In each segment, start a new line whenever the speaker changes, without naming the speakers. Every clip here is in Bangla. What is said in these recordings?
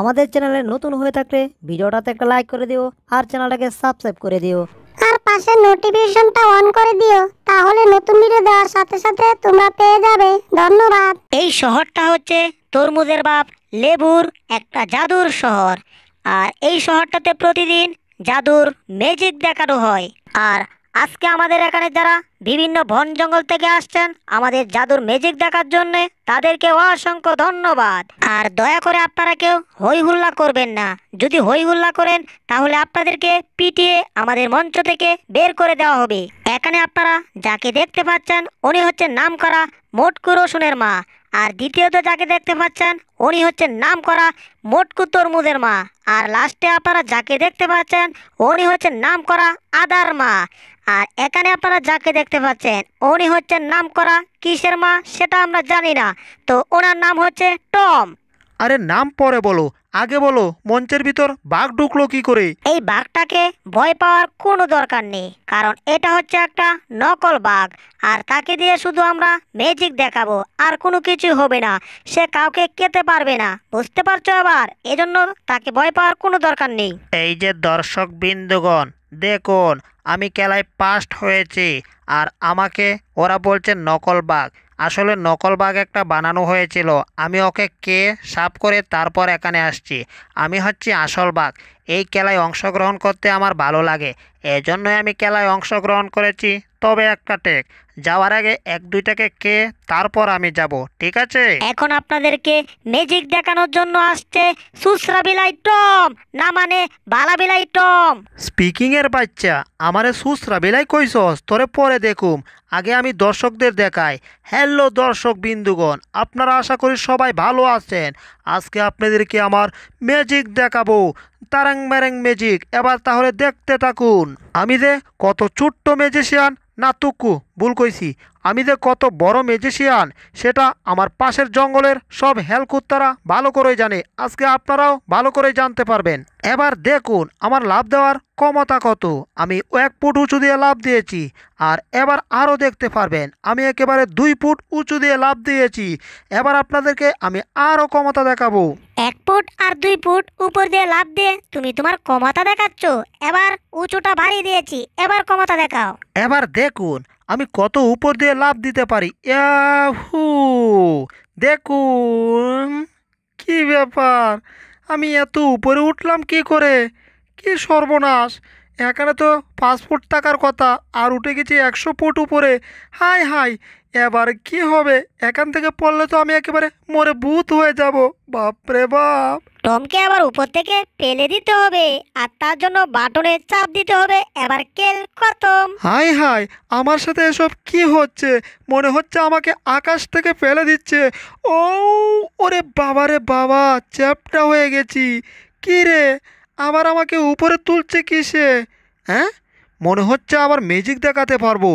আমাদের চ্যানেলে নতুন হয়ে থাকলে ভিডিওটাতে একটা লাইক করে দিও আর চ্যানেলটাকে সাবস্ক্রাইব করে দিও আর পাশে নোটিফিকেশনটা অন করে দিও তাহলে নতুন ভিডিও দেওয়ার সাথে সাথে তোমরা পেয়ে যাবে ধন্যবাদ এই শহরটা হচ্ছে তরমুজের বাপ লেবুর একটা জাদুর শহর আর এই শহরটাতে প্রতিদিন জাদুর ম্যাজিক দেখানো হয় আর আজকে আমাদের এখানে যারা বিভিন্ন বন জঙ্গল থেকে আসছেন আমাদের জাদুর ম্যাজিক দেখার জন্য তাদেরকে অসংখ্য ধন্যবাদ আর দয়া করে আপনারা কেউ হই হুল্লা করবেন না যদি হই হুল্লা করেন তাহলে আপনাদেরকে পিটিয়ে আমাদের মঞ্চ থেকে বের করে দেওয়া হবে এখানে আপনারা যাকে দেখতে পাচ্ছেন উনি হচ্ছেন নাম করা মোটকু রসুনের মা আর দ্বিতীয়ত যাকে দেখতে পাচ্ছেন উনি হচ্ছেন নাম করা মোটকু তরমুজের মা আর লাস্টে আপনারা যাকে দেখতে পাচ্ছেন উনি হচ্ছেন নাম করা আদার মা আর এখানে আপনারা যাকে দেখতে পাচ্ছেন উনি হচ্ছেন নাম করা কিসের মা সেটা আমরা জানি না তো ওনার নাম হচ্ছে টম
আরে নাম পরে বলো আগে বলো মঞ্চের ভিতর বাঘ ঢুকলো কি করে এই
বাঘটাকে ভয়
পাওয়ার কোনো
দরকার নেই কারণ এটা হচ্ছে একটা নকল বাঘ আর তাকে দিয়ে শুধু আমরা ম্যাজিক দেখাবো আর কোনো কিছু হবে না সে কাউকে কেতে পারবে না বুঝতে পারছো আবার
এজন্য তাকে ভয় পাওয়ার কোনো দরকার নেই এই যে দর্শক বিন্দুগণ দেখুন আমি কেলায় পাস্ট হয়েছি আর আমাকে ওরা বলছে নকল বাঘ আসলে নকল বাঘ একটা বানানো হয়েছিল আমি ওকে কে সাফ করে তারপর এখানে আসছি আমি হচ্ছি আসল বাঘ এই খেলায় অংশগ্রহণ করতে আমার ভালো লাগে এজন্যই আমি খেলায় অংশগ্রহণ করেছি তবে একটা টেক যাওয়ার আগে এক দুইটাকে কে তারপর আমি যাব ঠিক আছে
এখন আপনাদেরকে ম্যাজিক দেখানোর জন্য আসছে সুশ্রা বিলাই টম না মানে বালা বিলাই টম
স্পিকিং এর বাচ্চা আমারে সুশ্রা বিলাই কইছস তোরে পরে দেখুম আগে আমি দর্শকদের দেখাই হ্যালো দর্শক বিন্দুগণ আপনারা আশা করি সবাই ভালো আছেন আজকে আপনাদেরকে আমার ম্যাজিক দেখাবো তারাং ম্যারাং ম্যাজিক এবার তাহলে দেখতে থাকুন আমি যে কত ছোট্ট ম্যাজিশিয়ান নাতুকু ভুল কইছি আমি যে কত বড় ম্যাজিশিয়ান সেটা আমার পাশের জঙ্গলের সব হেলকুত্তারা ভালো করে জানে আজকে আপনারাও ভালো করে জানতে পারবেন এবার দেখুন আমার লাভ দেওয়ার ক্ষমতা কত আমি এক ফুট উঁচু দিয়ে লাভ দিয়েছি আর এবার আরও দেখতে পারবেন আমি একেবারে দুই ফুট উঁচু দিয়ে লাভ দিয়েছি এবার আপনাদেরকে আমি আরও ক্ষমতা দেখাবো এক ফুট আর দুই ফুট উপর দিয়ে লাভ দিয়ে তুমি তোমার ক্ষমতা দেখাচ্ছ এবার উঁচুটা ভারী দিয়েছি
এবার ক্ষমতা দেখাও
এবার দেখুন আমি কত উপর দিয়ে লাভ দিতে পারি হু দেখুন কি ব্যাপার আমি এত উপরে উঠলাম কি করে কি সর্বনাশ এখানে তো পাঁচ ফুট থাকার কথা আর উঠে গেছি একশো ফুট উপরে হাই হাই এবার কি হবে এখান থেকে পড়লে তো আমি একেবারে মরে ভূত হয়ে যাব বাপরে বাপ টমকে
আবার উপর থেকে পেলে দিতে হবে
আর তার জন্য বাটনে চাপ দিতে হবে এবার
কেল খতম
হাই হাই আমার সাথে এসব কি হচ্ছে মনে হচ্ছে আমাকে আকাশ থেকে ফেলে দিচ্ছে ও ওরে বাবা রে বাবা চ্যাপটা হয়ে গেছি কি রে আবার আমাকে উপরে তুলছে কিসে হ্যাঁ মনে হচ্ছে আবার ম্যাজিক দেখাতে পারবো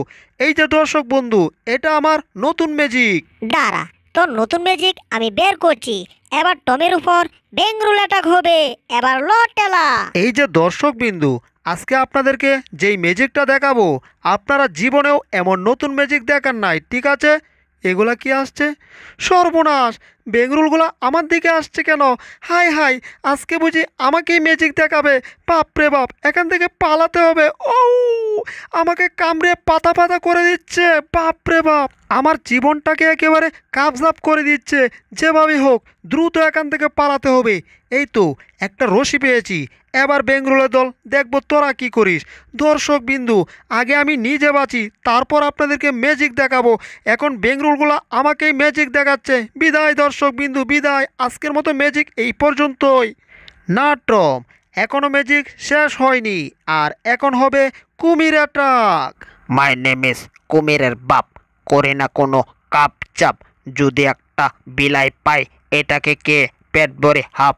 এই যে দর্শক বন্ধু এটা আমার নতুন ম্যাজিক দাঁড়া
তোর নতুন ম্যাজিক আমি বের করছি এবার টমের উপর বেঙ্গুল অ্যাটাক হবে এবার লটেলা
এই যে দর্শক বিন্দু আজকে আপনাদেরকে যেই ম্যাজিকটা দেখাবো আপনারা জীবনেও এমন নতুন ম্যাজিক দেখান নাই ঠিক আছে এগুলা কি আসছে সর্বনাশ বেঙ্গরুলগুলো আমার দিকে আসছে কেন হাই হাই আজকে বুঝি আমাকেই ম্যাজিক দেখাবে বাপরে রে বাপ এখান থেকে পালাতে হবে ও আমাকে কামড়ে পাতা পাতা করে দিচ্ছে বাপরে বাপ আমার জীবনটাকে একেবারে কাপজাপ করে দিচ্ছে যেভাবেই হোক দ্রুত এখান থেকে পালাতে হবে এই তো একটা রশি পেয়েছি এবার বেঙ্গলের দল দেখব তোরা কি করিস দর্শক বিন্দু আগে আমি নিজে বাঁচি তারপর আপনাদেরকে ম্যাজিক দেখাবো এখন বেঙ্গলগুলো আমাকেই ম্যাজিক দেখাচ্ছে বিদায় দর্শক বিন্দু বিদায় আজকের মতো ম্যাজিক এই পর্যন্তই নাট্রম এখনও ম্যাজিক শেষ হয়নি আর এখন হবে কুমির অ্যাটাক মাই নেম ইস কুমিরের বাপ করে না কোনো কাপ চাপ যদি একটা বিলাই পায় এটাকে কে পেট ভরে হাফ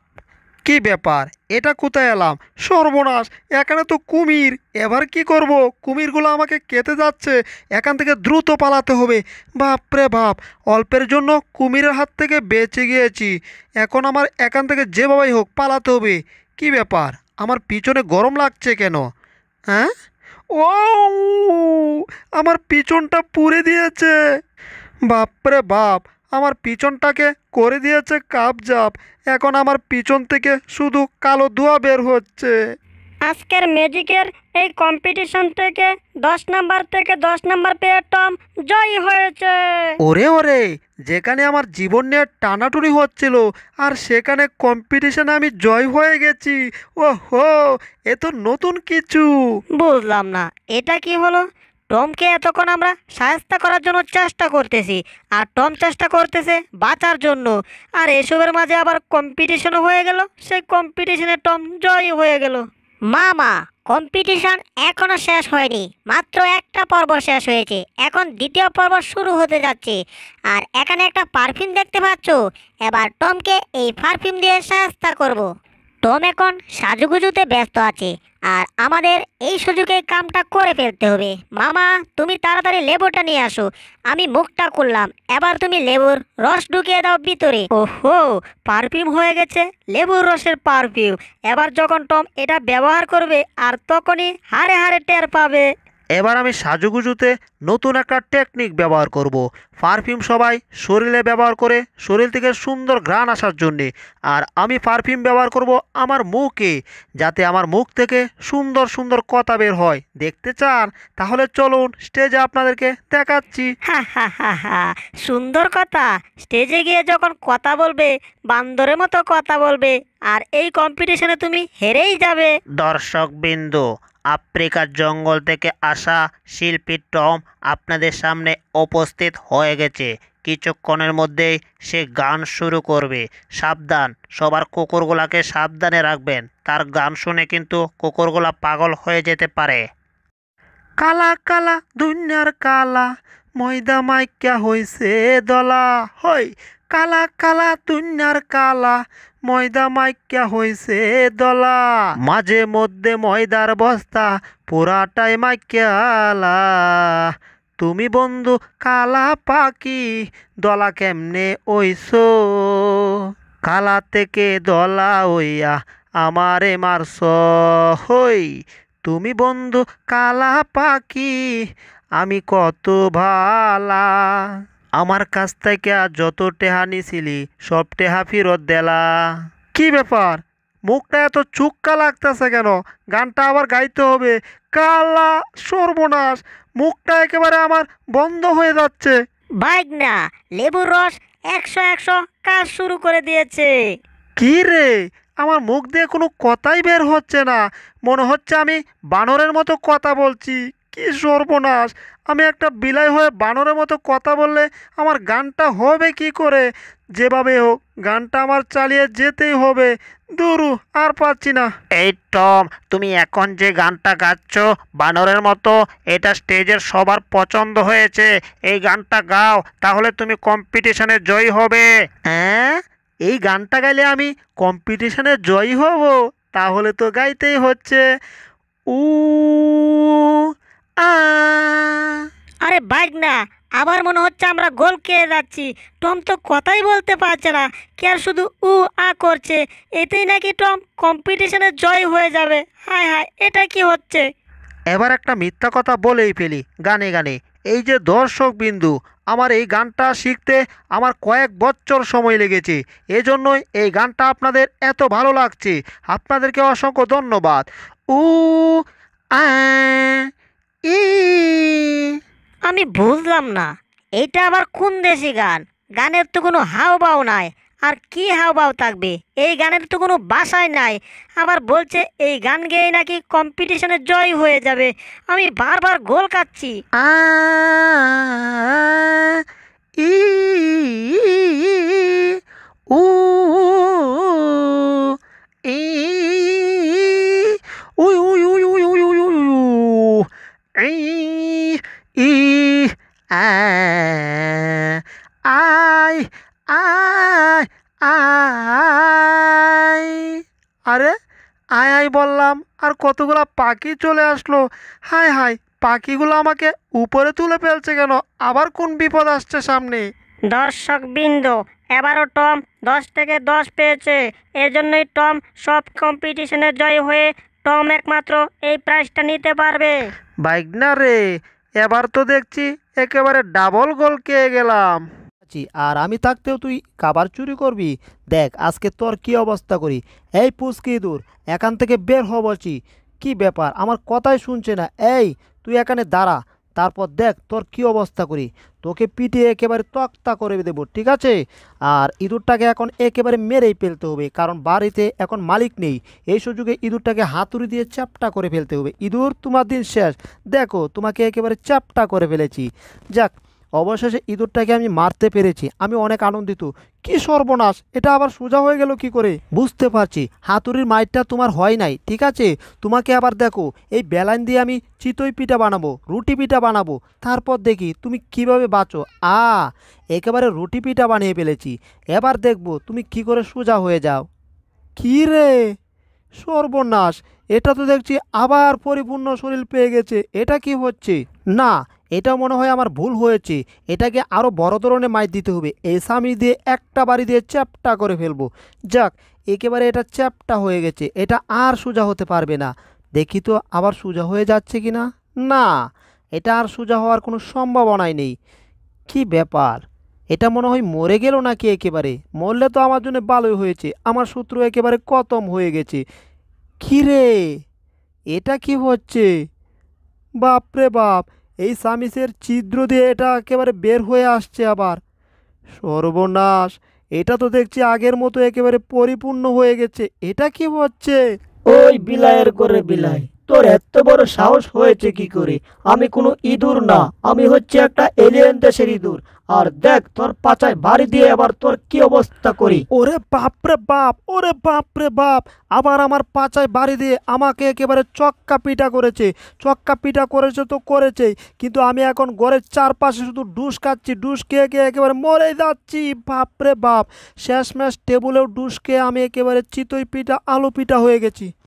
কি ব্যাপার এটা কোথায় এলাম সর্বনাশ এখানে তো কুমির এবার কি করব কুমিরগুলো আমাকে কেটে যাচ্ছে এখান থেকে দ্রুত পালাতে হবে বাপরে বাপ অল্পের জন্য কুমিরের হাত থেকে বেঁচে গিয়েছি এখন আমার এখান থেকে যেভাবেই হোক পালাতে হবে কি ব্যাপার আমার পিছনে গরম লাগছে কেন হ্যাঁ ও আমার পিছনটা পুড়ে দিয়েছে বাপরে বাপ আমার পিছনটাকে করে দিয়েছে কাপ জাপ এখন আমার পিছন থেকে শুধু কালো ধোঁয়া বের হচ্ছে
আজকের ম্যাজিকের এই কম্পিটিশন থেকে দশ নাম্বার থেকে দশ নাম্বার পেয়ে টম জয়ী হয়েছে ওরে
ওরে যেখানে আমার জীবন নিয়ে টানাটুনি হচ্ছিল আর সেখানে কম্পিটিশনে আমি জয় হয়ে গেছি ও হো এ তো নতুন কিছু বুঝলাম
না এটা কি হলো টমকে এতক্ষণ আমরা সাহায্যা করার জন্য চেষ্টা করতেছি আর টম চেষ্টা করতেছে বাঁচার জন্য আর এসবের মাঝে আবার কম্পিটিশনও হয়ে গেল সেই কম্পিটিশনে টম জয়ই হয়ে গেল মামা কম্পিটিশন এখনও শেষ হয়নি মাত্র একটা পর্ব শেষ হয়েছে এখন দ্বিতীয় পর্ব শুরু হতে যাচ্ছে আর এখানে একটা পারফিউম দেখতে পাচ্ছ এবার টমকে এই পারফিউম দিয়ে সাহায্য করব। টম এখন সাজুগুজুতে ব্যস্ত আছে আর আমাদের এই সুযোগে কামটা করে ফেলতে হবে মামা তুমি তাড়াতাড়ি লেবুটা নিয়ে আসো আমি মুখটা করলাম এবার তুমি লেবুর রস ঢুকিয়ে দাও ভিতরে ওহো পারফিউম হয়ে গেছে লেবুর রসের পারফিউম এবার যখন টম এটা ব্যবহার করবে আর তখনই হারে হারে টের
পাবে এবার আমি সাজুগুজুতে নতুন একটা টেকনিক ব্যবহার করব। পারফিউম সবাই শরীরে ব্যবহার করে শরীর থেকে সুন্দর ঘ্রাণ আসার জন্যে আর আমি পারফিউম ব্যবহার করব আমার মুখে যাতে আমার মুখ থেকে সুন্দর সুন্দর কথা বের হয় দেখতে চান তাহলে চলুন স্টেজে আপনাদেরকে দেখাচ্ছি
সুন্দর কথা স্টেজে গিয়ে যখন কথা বলবে বান্দরের মতো কথা বলবে আর এই কম্পিটিশনে তুমি হেরেই
যাবে দর্শক বিন্দু আফ্রিকার জঙ্গল থেকে আসা শিল্পী টম আপনাদের সামনে উপস্থিত হয়ে গেছে কিছুক্ষণের মধ্যেই সে গান শুরু করবে সাবধান সবার কুকুরগুলাকে সাবধানে রাখবেন তার গান শুনে কিন্তু কুকুরগুলা পাগল হয়ে যেতে পারে কালা কালা দুনিয়ার কালা ময়দা মাইকা হইছে দলা হই কালা কালা দুনিয়ার কালা ময়দা মাইক্যা হয়েছে দলা মাঝে মধ্যে ময়দার বস্তা পুরাটাই মাইক্যালা তুমি বন্ধু কালা পাখি দলা কেমনে ওইস কালা থেকে দলা ওইয়া আমারে মারস হই তুমি বন্ধু কালা পাখি আমি কত ভালা আমার কাছ থেকে যত টেহা নিছিলি সব টেহা ফিরত দেলা কি ব্যাপার মুখটা এত চুক্কা লাগতেছে কেন গানটা আবার গাইতে হবে কালা সর্বনাশ মুখটা একেবারে আমার বন্ধ হয়ে যাচ্ছে বাইক না
লেবুর রস একশো একশো কাজ শুরু করে দিয়েছে
কি রে আমার মুখ দিয়ে কোনো কথাই বের হচ্ছে না মনে হচ্ছে আমি বানরের মতো কথা বলছি কি সর্বনাশ আমি একটা বিলাই হয়ে বানরের মতো কথা বললে আমার গানটা হবে কি করে যেভাবে হোক গানটা আমার চালিয়ে যেতেই হবে দুরু আর পাচ্ছি না এই টম তুমি এখন যে গানটা গাচ্ছ বানরের মতো এটা স্টেজের সবার পছন্দ হয়েছে এই গানটা গাও তাহলে তুমি কম্পিটিশনে জয়ী হবে হ্যাঁ এই গানটা গাইলে আমি কম্পিটিশনে জয়ী হব তাহলে তো গাইতেই হচ্ছে উ আরে বাইক না আবার মনে হচ্ছে আমরা গোল খেয়ে
যাচ্ছি টম তো কথাই বলতে পারছে না কে আর শুধু উ আ করছে এতেই নাকি টম কম্পিটিশনে জয় হয়ে যাবে হায় হায় এটা কি হচ্ছে
এবার একটা মিথ্যা কথা বলেই ফেলি গানে গানে এই যে দর্শক বিন্দু আমার এই গানটা শিখতে আমার কয়েক বছর সময় লেগেছে এজন্যই এই গানটা আপনাদের এত ভালো লাগছে আপনাদেরকে অসংখ্য ধন্যবাদ উ আ আমি বুঝলাম না এটা আবার কোন দেশি
গান গানের তো কোনো হাওবাও নাই আর কি হাওবাও থাকবে এই গানের তো কোনো বাসায় নাই আবার বলছে এই গান গেয়ে নাকি কম্পিটিশনে জয় হয়ে যাবে আমি বারবার গোল কাচ্ছি ই
ও আয় আয় আই আরে আয় আয় বললাম আর কতগুলো পাখি চলে আসলো হায় হায় পাখিগুলো আমাকে উপরে তুলে ফেলছে কেন আবার কোন বিপদ আসছে সামনে দর্শক বিন্দু
এবারও টম দশ থেকে দশ পেয়েছে এজন্যই টম সব কম্পিটিশনে জয় হয়ে টম একমাত্র এই প্রাইজটা নিতে পারবে
বাইক না রে এবার তো দেখছি একেবারে ডাবল গোল খেয়ে গেলাম আর আমি থাকতেও তুই কাবার চুরি করবি দেখ আজকে তোর কি অবস্থা করি এই পুসকি দূর এখান থেকে বের হবছি কি ব্যাপার আমার কথাই শুনছে না এই তুই এখানে দাঁড়া তারপর দেখ তোর কি অবস্থা করি তোকে পিটিয়ে একেবারে তক্তা করে দেবো ঠিক আছে আর ইঁদুরটাকে এখন একেবারে মেরেই ফেলতে হবে কারণ বাড়িতে এখন মালিক নেই এই সুযোগে ইঁদুরটাকে হাতুড়ি দিয়ে চ্যাপটা করে ফেলতে হবে ইঁদুর তোমার দিন শেষ দেখো তোমাকে একেবারে চ্যাপটা করে ফেলেছি যাক অবশেষে ইঁদুরটাকে আমি মারতে পেরেছি আমি অনেক আনন্দিত কি সর্বনাশ এটা আবার সোজা হয়ে গেল কি করে বুঝতে পারছি হাতুড়ির মাইটটা তোমার হয় নাই ঠিক আছে তোমাকে আবার দেখো এই বেলাইন দিয়ে আমি চিতই পিঠা বানাবো রুটি পিঠা বানাবো তারপর দেখি তুমি কিভাবে বাঁচো আ একেবারে রুটি পিঠা বানিয়ে ফেলেছি এবার দেখবো তুমি কি করে সোজা হয়ে যাও কী রে সর্বনাশ এটা তো দেখছি আবার পরিপূর্ণ শরীর পেয়ে গেছে এটা কি হচ্ছে না এটা মনে হয় আমার ভুল হয়েছে এটাকে আরও বড় ধরনের মাছ দিতে হবে এই সামি দিয়ে একটা বাড়ি দিয়ে চ্যাপটা করে ফেলবো যাক একেবারে এটা চ্যাপটা হয়ে গেছে এটা আর সোজা হতে পারবে না দেখি তো আবার সোজা হয়ে যাচ্ছে কি না না এটা আর সোজা হওয়ার কোনো সম্ভাবনাই নেই কি ব্যাপার এটা মনে হয় মরে গেল নাকি একেবারে মরলে তো আমার জন্য ভালোই হয়েছে আমার শত্রু একেবারে কতম হয়ে গেছে কী রে এটা কি হচ্ছে বাপরে বাপ এই সামিসের ছিদ্র দিয়ে এটা একেবারে বের হয়ে আসছে আবার সর্বনাশ এটা তো দেখছি আগের মতো একেবারে পরিপূর্ণ হয়ে গেছে এটা কি হচ্ছে ওই বিলায়ের করে বিলাই তোর এত বড় সাহস হয়েছে কি করে আমি কোনো ইঁদুর না আমি হচ্ছে একটা এলিয়েন দেশের ইঁদুর আর দেখ তোর পাচায় বাড়ি দিয়ে আবার তোর কি অবস্থা করি ওরে বাপ রে বাপ ওরে বাপ রে বাপ আবার আমার পাচায় বাড়ি দিয়ে আমাকে একেবারে চক্কা পিটা করেছে চক্কা পিটা করেছে তো করেছে কিন্তু আমি এখন ঘরের চারপাশে শুধু ডুস খাচ্ছি ডুস খেয়ে খেয়ে একেবারে মরে যাচ্ছি বাপ রে বাপ শেষমেশ টেবুলেও ডুস খেয়ে আমি একেবারে চিতই পিঠা আলু পিঠা হয়ে গেছি